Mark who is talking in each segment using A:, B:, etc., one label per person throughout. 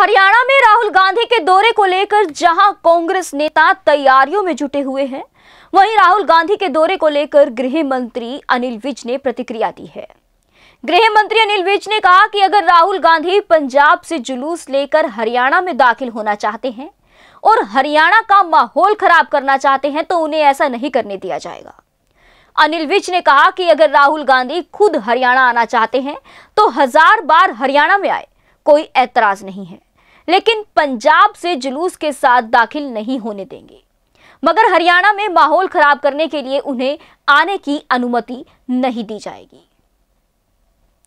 A: हरियाणा में राहुल गांधी के दौरे को लेकर जहां कांग्रेस नेता तैयारियों में जुटे हुए हैं वहीं राहुल गांधी के दौरे को लेकर गृह मंत्री अनिल विज ने प्रतिक्रिया दी है गृह मंत्री अनिल विज ने कहा कि अगर राहुल गांधी पंजाब से जुलूस लेकर हरियाणा में दाखिल होना चाहते हैं और हरियाणा का माहौल खराब करना चाहते हैं तो उन्हें ऐसा नहीं करने दिया जाएगा अनिल विज ने कहा कि अगर राहुल गांधी खुद हरियाणा आना चाहते हैं तो हजार बार हरियाणा में आए कोई ऐतराज नहीं है लेकिन पंजाब से जुलूस के साथ दाखिल नहीं होने देंगे मगर हरियाणा में माहौल खराब करने के लिए उन्हें आने की अनुमति नहीं दी जाएगी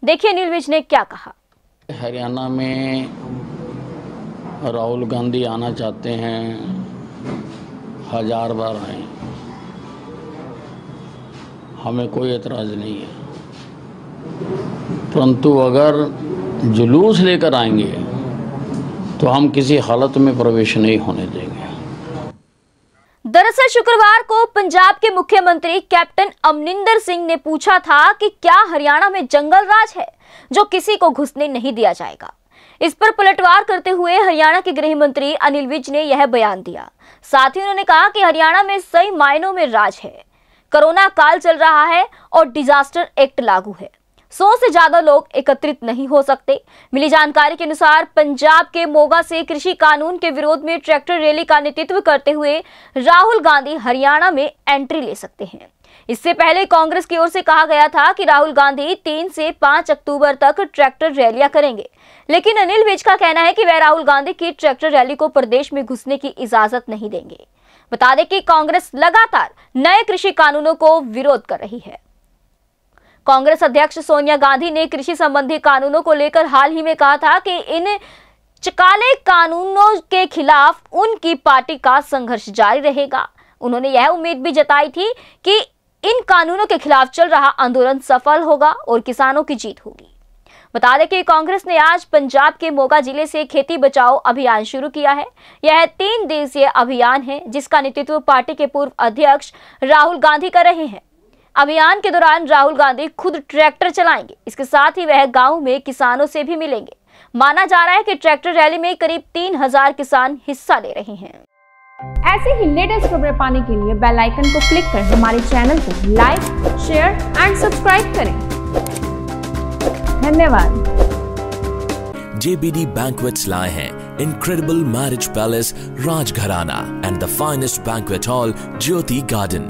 A: देखिए अनिल विज ने क्या कहा
B: हरियाणा में राहुल गांधी आना चाहते हैं हजार बार आए हमें कोई एतराज़ नहीं है परंतु अगर जुलूस लेकर आएंगे तो हम किसी हालत में प्रवेश नहीं होने देंगे
A: दरअसल शुक्रवार को पंजाब के मुख्यमंत्री कैप्टन अमरिंदर सिंह ने पूछा था कि क्या हरियाणा में जंगल राज है जो किसी को घुसने नहीं दिया जाएगा इस पर पलटवार करते हुए हरियाणा के गृह मंत्री अनिल विज ने यह बयान दिया साथ ही उन्होंने कहा कि हरियाणा में सही मायनों में राज है कोरोना काल चल रहा है और डिजास्टर एक्ट लागू है सौ से ज्यादा लोग एकत्रित नहीं हो सकते मिली जानकारी के अनुसार पंजाब के मोगा से कृषि कानून के विरोध में ट्रैक्टर रैली का नेतृत्व करते हुए राहुल गांधी हरियाणा में एंट्री ले सकते हैं इससे पहले कांग्रेस की ओर से कहा गया था कि राहुल गांधी तीन से पांच अक्टूबर तक ट्रैक्टर रैलियां करेंगे लेकिन अनिल विज का कहना है कि वह राहुल गांधी की ट्रैक्टर रैली को प्रदेश में घुसने की इजाजत नहीं देंगे बता दें कि कांग्रेस लगातार नए कृषि कानूनों को विरोध कर रही है कांग्रेस अध्यक्ष सोनिया गांधी ने कृषि संबंधी कानूनों को लेकर हाल ही में कहा था कि इन चकाले कानूनों के खिलाफ उनकी पार्टी का संघर्ष जारी रहेगा उन्होंने यह उम्मीद भी जताई थी कि इन कानूनों के खिलाफ चल रहा आंदोलन सफल होगा और किसानों की जीत होगी बता दें कि कांग्रेस ने आज पंजाब के मोगा जिले से खेती बचाओ अभियान शुरू किया है यह तीन दिवसीय अभियान है जिसका नेतृत्व पार्टी के पूर्व अध्यक्ष राहुल गांधी कर रहे हैं अभियान के दौरान राहुल गांधी खुद ट्रैक्टर चलाएंगे इसके साथ ही वह गाँव में किसानों से भी मिलेंगे माना जा रहा है कि ट्रैक्टर रैली में करीब तीन हजार किसान हिस्सा ले रहे हैं ऐसे ही लेटेस्ट खबरें पाने के लिए बेल आइकन को क्लिक कर हमारे चैनल को लाइक शेयर एंड सब्सक्राइब करें धन्यवाद
B: JBD Banquets lie हैं incredible marriage palace Rajgharana and the finest banquet hall Jyoti Garden